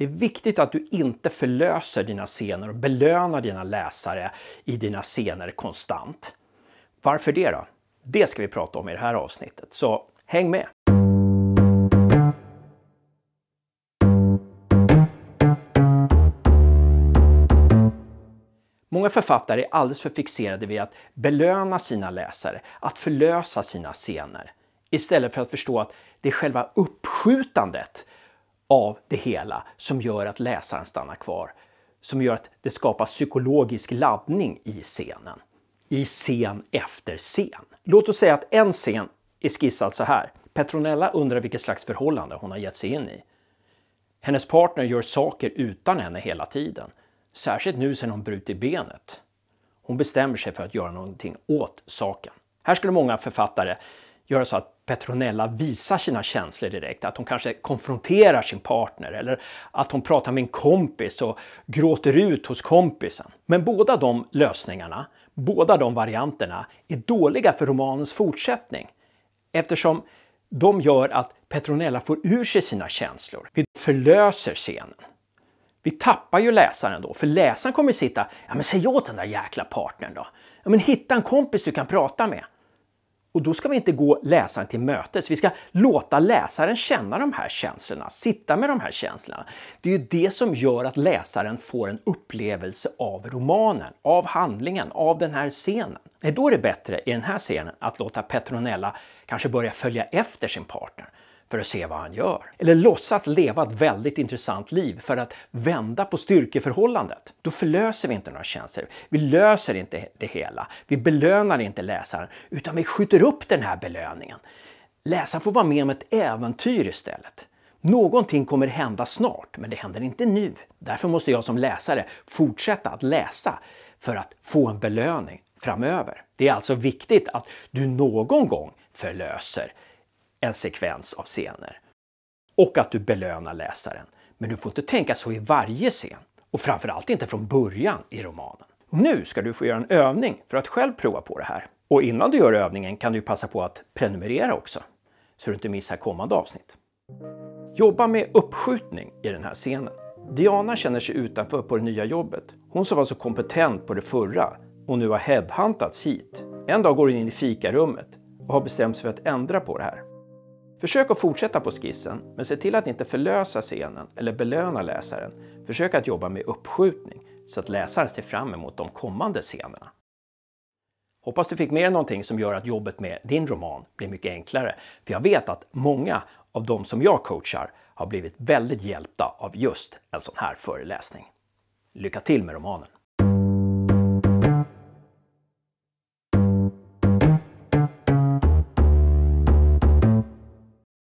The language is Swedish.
Det är viktigt att du inte förlöser dina scener och belönar dina läsare i dina scener konstant. Varför det då? Det ska vi prata om i det här avsnittet, så häng med! Många författare är alldeles för fixerade vid att belöna sina läsare, att förlösa sina scener, istället för att förstå att det är själva uppskjutandet av det hela som gör att läsaren stannar kvar. Som gör att det skapas psykologisk laddning i scenen. I scen efter scen. Låt oss säga att en scen är skissad så här. Petronella undrar vilket slags förhållande hon har gett sig in i. Hennes partner gör saker utan henne hela tiden. Särskilt nu sedan hon brutit benet. Hon bestämmer sig för att göra någonting åt saken. Här skulle många författare göra så att Petronella visar sina känslor direkt. Att hon kanske konfronterar sin partner eller att hon pratar med en kompis och gråter ut hos kompisen. Men båda de lösningarna, båda de varianterna är dåliga för romanens fortsättning eftersom de gör att Petronella får ur sig sina känslor. Vi förlöser scenen. Vi tappar ju läsaren då, för läsaren kommer sitta ja men säg åt den där jäkla partnern då. Ja men hitta en kompis du kan prata med. Och då ska vi inte gå läsaren till mötes. Vi ska låta läsaren känna de här känslorna, sitta med de här känslorna. Det är ju det som gör att läsaren får en upplevelse av romanen, av handlingen, av den här scenen. Nej, då är det bättre i den här scenen att låta Petronella kanske börja följa efter sin partner för att se vad han gör. Eller låtsas leva ett väldigt intressant liv för att vända på styrkeförhållandet. Då förlöser vi inte några känslor. Vi löser inte det hela. Vi belönar inte läsaren, utan vi skjuter upp den här belöningen. Läsaren får vara med om ett äventyr istället. Någonting kommer hända snart, men det händer inte nu. Därför måste jag som läsare fortsätta att läsa för att få en belöning framöver. Det är alltså viktigt att du någon gång förlöser en sekvens av scener och att du belönar läsaren. Men du får inte tänka så i varje scen och framförallt inte från början i romanen. Nu ska du få göra en övning för att själv prova på det här. Och innan du gör övningen kan du passa på att prenumerera också, så du inte missar kommande avsnitt. Jobba med uppskjutning i den här scenen. Diana känner sig utanför på det nya jobbet. Hon som var så kompetent på det förra och nu har headhuntats hit. En dag går hon in i fikarummet och har bestämt sig för att ändra på det här. Försök att fortsätta på skissen, men se till att inte förlösa scenen eller belöna läsaren. Försök att jobba med uppskjutning, så att läsaren ser fram emot de kommande scenerna. Hoppas du fick med dig någonting som gör att jobbet med din roman blir mycket enklare. För jag vet att många av de som jag coachar har blivit väldigt hjälpta av just en sån här föreläsning. Lycka till med romanen!